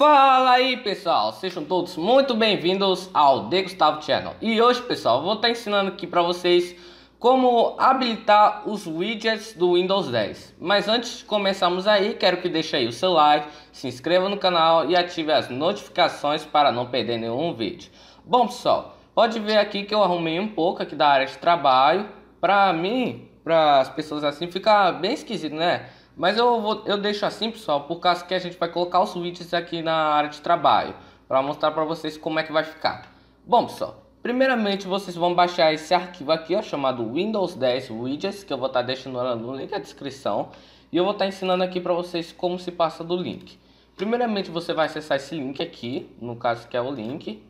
Fala aí pessoal, sejam todos muito bem-vindos ao De Gustavo Channel E hoje pessoal, vou estar ensinando aqui para vocês como habilitar os widgets do Windows 10 Mas antes de começarmos aí, quero que deixe aí o seu like, se inscreva no canal e ative as notificações para não perder nenhum vídeo Bom pessoal, pode ver aqui que eu arrumei um pouco aqui da área de trabalho Para mim, para as pessoas assim, fica bem esquisito né? Mas eu, vou, eu deixo assim, pessoal, por causa que a gente vai colocar os widgets aqui na área de trabalho, para mostrar para vocês como é que vai ficar. Bom, pessoal, primeiramente vocês vão baixar esse arquivo aqui, ó, chamado Windows 10 Widgets, que eu vou estar tá deixando no link da descrição, e eu vou estar tá ensinando aqui para vocês como se passa do link. Primeiramente você vai acessar esse link aqui, no caso que é o link,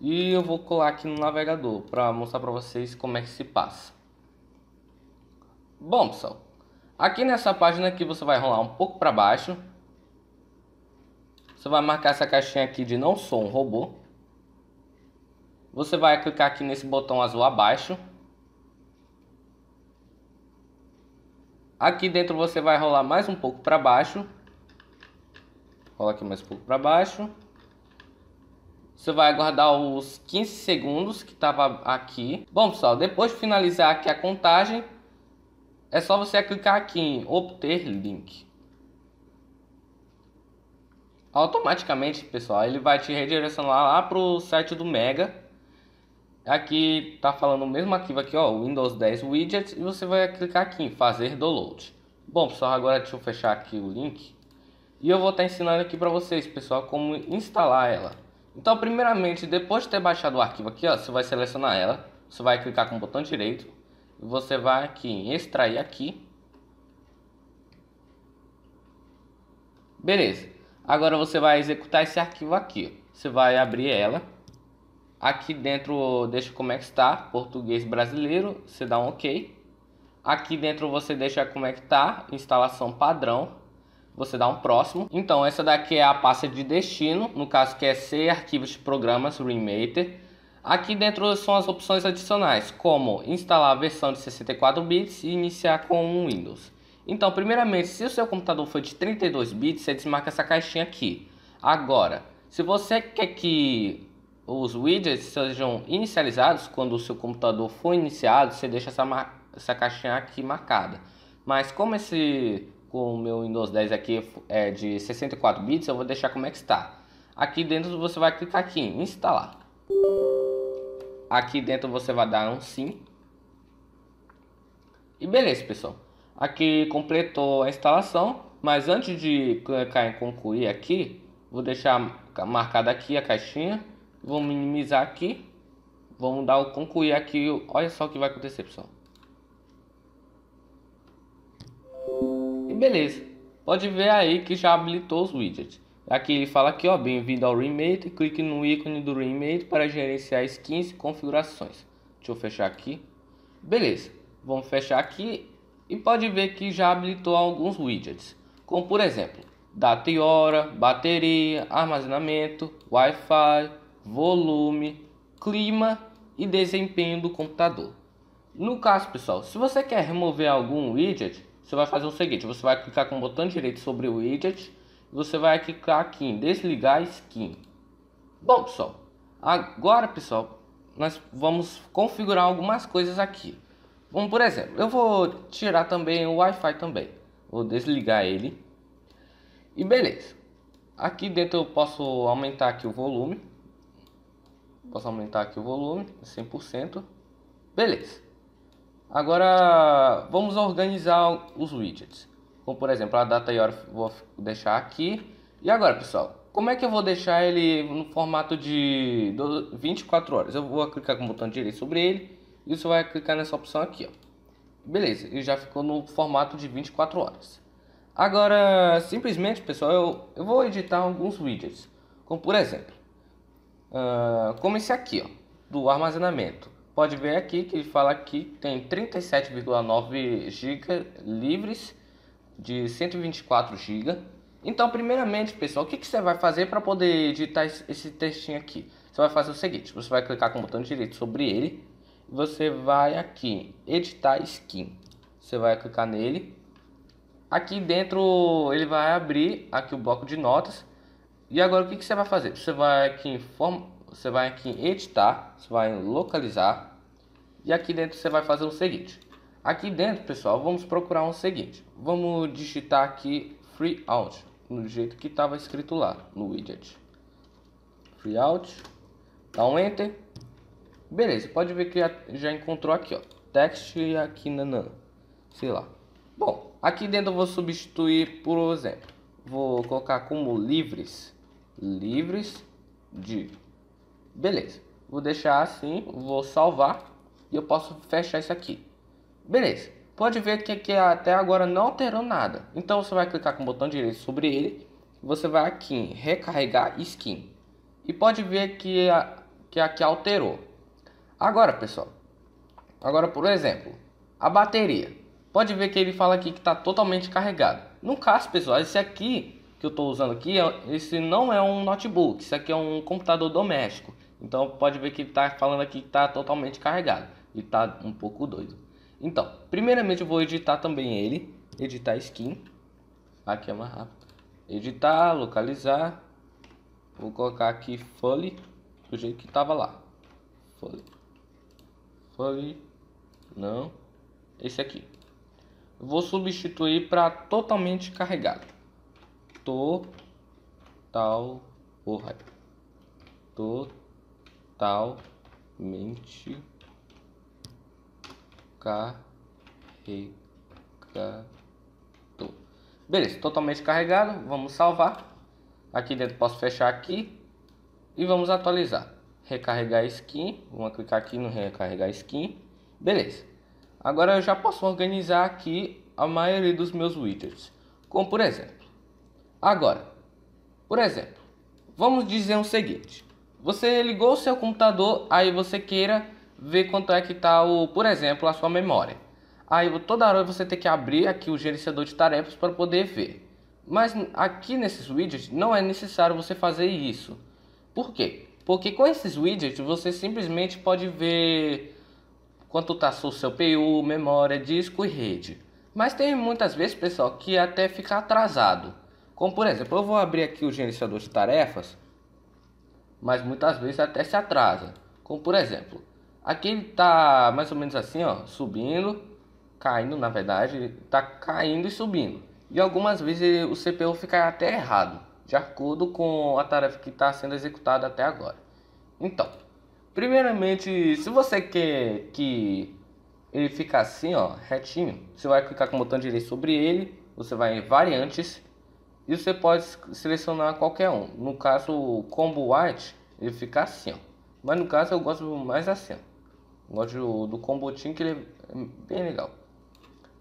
e eu vou colar aqui no navegador para mostrar para vocês como é que se passa. Bom, pessoal, Aqui nessa página aqui você vai rolar um pouco para baixo. Você vai marcar essa caixinha aqui de não sou um robô. Você vai clicar aqui nesse botão azul abaixo. Aqui dentro você vai rolar mais um pouco para baixo. Rola aqui mais um pouco para baixo. Você vai aguardar os 15 segundos que estava aqui. Bom pessoal, depois de finalizar aqui a contagem, é só você clicar aqui em obter link. Automaticamente, pessoal, ele vai te redirecionar lá para o site do Mega. Aqui tá falando o mesmo arquivo aqui, ó, Windows 10 Widgets, e você vai clicar aqui em fazer download. Bom, pessoal, agora deixa eu fechar aqui o link. E eu vou estar tá ensinando aqui para vocês, pessoal, como instalar ela. Então, primeiramente, depois de ter baixado o arquivo aqui, ó, você vai selecionar ela. Você vai clicar com o botão direito, você vai aqui em extrair aqui. Beleza. Agora você vai executar esse arquivo aqui. Você vai abrir ela. Aqui dentro deixa como é que está, português brasileiro, você dá um OK. Aqui dentro você deixa como é que está, instalação padrão, você dá um próximo. Então essa daqui é a pasta de destino, no caso que é C, arquivos de programas, Remater. Aqui dentro são as opções adicionais, como instalar a versão de 64 bits e iniciar com o Windows. Então, primeiramente, se o seu computador for de 32 bits, você desmarca essa caixinha aqui. Agora, se você quer que os widgets sejam inicializados quando o seu computador for iniciado, você deixa essa, essa caixinha aqui marcada. Mas como esse com o meu Windows 10 aqui é de 64 bits, eu vou deixar como é que está. Aqui dentro você vai clicar aqui em instalar. Aqui dentro você vai dar um sim. E beleza, pessoal. Aqui completou a instalação, mas antes de clicar em concluir aqui, vou deixar marcada aqui a caixinha. Vou minimizar aqui. Vamos dar o concluir aqui. Olha só o que vai acontecer, pessoal. E beleza. Pode ver aí que já habilitou os widgets. Aqui ele fala aqui, ó, bem-vindo ao Remate, clique no ícone do Remate para gerenciar skins e configurações. Deixa eu fechar aqui. Beleza, vamos fechar aqui e pode ver que já habilitou alguns widgets, como por exemplo, data e hora, bateria, armazenamento, Wi-Fi, volume, clima e desempenho do computador. No caso, pessoal, se você quer remover algum widget, você vai fazer o seguinte, você vai clicar com o botão direito sobre o widget você vai clicar aqui em desligar skin. Bom, pessoal, agora, pessoal, nós vamos configurar algumas coisas aqui. Como por exemplo, eu vou tirar também o Wi-Fi também. Vou desligar ele. E beleza. Aqui dentro eu posso aumentar aqui o volume. Posso aumentar aqui o volume, 100%. Beleza. Agora vamos organizar os widgets. Como por exemplo, a data e hora vou deixar aqui. E agora, pessoal, como é que eu vou deixar ele no formato de 24 horas? Eu vou clicar com o botão direito sobre ele e você vai clicar nessa opção aqui, ó. Beleza, e já ficou no formato de 24 horas. Agora, simplesmente, pessoal, eu, eu vou editar alguns widgets. Como por exemplo, uh, como esse aqui, ó, do armazenamento. Pode ver aqui que ele fala que tem 37,9 GB livres de 124 GB. Então, primeiramente, pessoal, o que, que você vai fazer para poder editar esse textinho aqui? Você vai fazer o seguinte, você vai clicar com o botão direito sobre ele, você vai aqui, editar skin. Você vai clicar nele. Aqui dentro ele vai abrir aqui o bloco de notas. E agora o que, que você vai fazer? Você vai aqui em form... você vai aqui em editar, você vai em localizar. E aqui dentro você vai fazer o seguinte. Aqui dentro, pessoal, vamos procurar o um seguinte. Vamos digitar aqui free out, no jeito que estava escrito lá no widget. Free out, dá um enter. Beleza, pode ver que já encontrou aqui, ó. Text e aqui nanã. Sei lá. Bom, aqui dentro eu vou substituir por exemplo. Vou colocar como livres. Livres de. Beleza. Vou deixar assim, vou salvar e eu posso fechar isso aqui. Beleza. Pode ver que aqui até agora não alterou nada. Então você vai clicar com o botão direito sobre ele. Você vai aqui em recarregar skin. E pode ver que, a, que aqui alterou. Agora pessoal. Agora por exemplo. A bateria. Pode ver que ele fala aqui que está totalmente carregado. No caso pessoal. Esse aqui que eu estou usando aqui. É esse não é um notebook. Isso aqui é um computador doméstico. Então pode ver que ele está falando aqui que está totalmente carregado. E está um pouco doido. Então, primeiramente eu vou editar também ele. Editar skin. Aqui é mais rápido. Editar, localizar. Vou colocar aqui Fully, do jeito que tava lá. Fully. Fully. Não. Esse aqui. vou substituir para totalmente carregado. Total. Porra. Totalmente carregador. Beleza, totalmente carregado. Vamos salvar. Aqui dentro posso fechar aqui. E vamos atualizar. Recarregar skin. Vamos clicar aqui no recarregar skin. Beleza. Agora eu já posso organizar aqui a maioria dos meus widgets. Como por exemplo. Agora. Por exemplo. Vamos dizer o seguinte. Você ligou o seu computador. Aí você queira ver quanto é que está, por exemplo, a sua memória. Aí toda hora você tem que abrir aqui o gerenciador de tarefas para poder ver. Mas aqui nesses widgets não é necessário você fazer isso. Por quê? Porque com esses widgets você simplesmente pode ver quanto está o seu PU, memória, disco e rede. Mas tem muitas vezes, pessoal, que é até fica atrasado. Como por exemplo, eu vou abrir aqui o gerenciador de tarefas, mas muitas vezes até se atrasa. Como por exemplo, Aqui ele tá mais ou menos assim, ó, subindo, caindo, na verdade, ele tá caindo e subindo. E algumas vezes o CPU fica até errado, de acordo com a tarefa que está sendo executada até agora. Então, primeiramente, se você quer que ele fique assim, ó, retinho, você vai clicar com o botão direito sobre ele, você vai em variantes e você pode selecionar qualquer um. No caso, o combo white, ele fica assim, ó. Mas no caso eu gosto mais assim, ó gosto mod do Combotim, que ele é bem legal.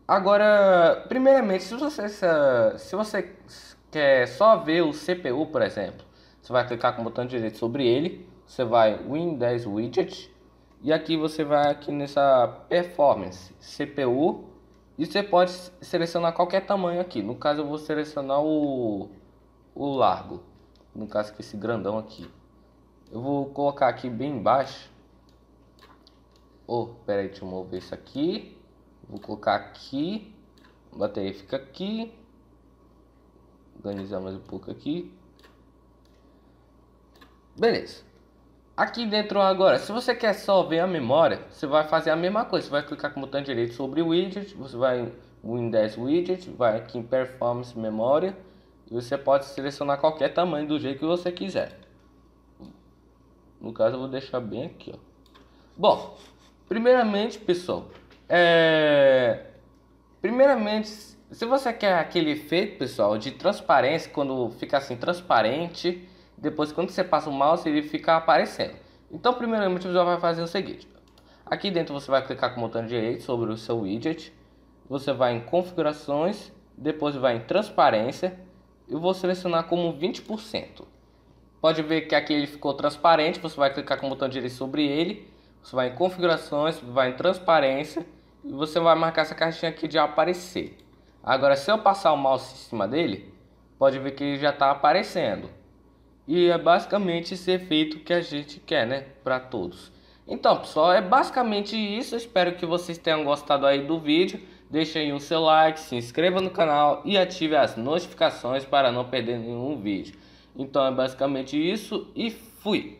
Agora, primeiramente, se você, se você quer só ver o CPU, por exemplo, você vai clicar com o botão direito sobre ele, você vai Win 10 Widget, e aqui você vai aqui nessa Performance, CPU, e você pode selecionar qualquer tamanho aqui. No caso, eu vou selecionar o, o largo, no caso que esse grandão aqui. Eu vou colocar aqui bem embaixo, Oh, peraí, deixa eu mover isso aqui. Vou colocar aqui. A bateria fica aqui. Organizar mais um pouco aqui. Beleza. Aqui dentro agora, se você quer só ver a memória, você vai fazer a mesma coisa. Você vai clicar com o botão direito sobre o widget, você vai em Windows Widget, vai aqui em Performance Memória e você pode selecionar qualquer tamanho do jeito que você quiser. No caso eu vou deixar bem aqui, ó. Bom, Primeiramente, pessoal, é... primeiramente, se você quer aquele efeito, pessoal, de transparência, quando fica assim transparente, depois quando você passa o mouse ele fica aparecendo. Então, primeiramente, você vai fazer o seguinte. Aqui dentro você vai clicar com o botão direito sobre o seu widget, você vai em configurações, depois vai em transparência, eu vou selecionar como 20%. Pode ver que aqui ele ficou transparente, você vai clicar com o botão direito sobre ele você vai em configurações, vai em transparência e você vai marcar essa caixinha aqui de aparecer. Agora, se eu passar o mouse em cima dele, pode ver que ele já está aparecendo. E é basicamente esse efeito que a gente quer, né? Para todos. Então, pessoal, é basicamente isso. Espero que vocês tenham gostado aí do vídeo. Deixe aí o seu like, se inscreva no canal e ative as notificações para não perder nenhum vídeo. Então é basicamente isso e fui!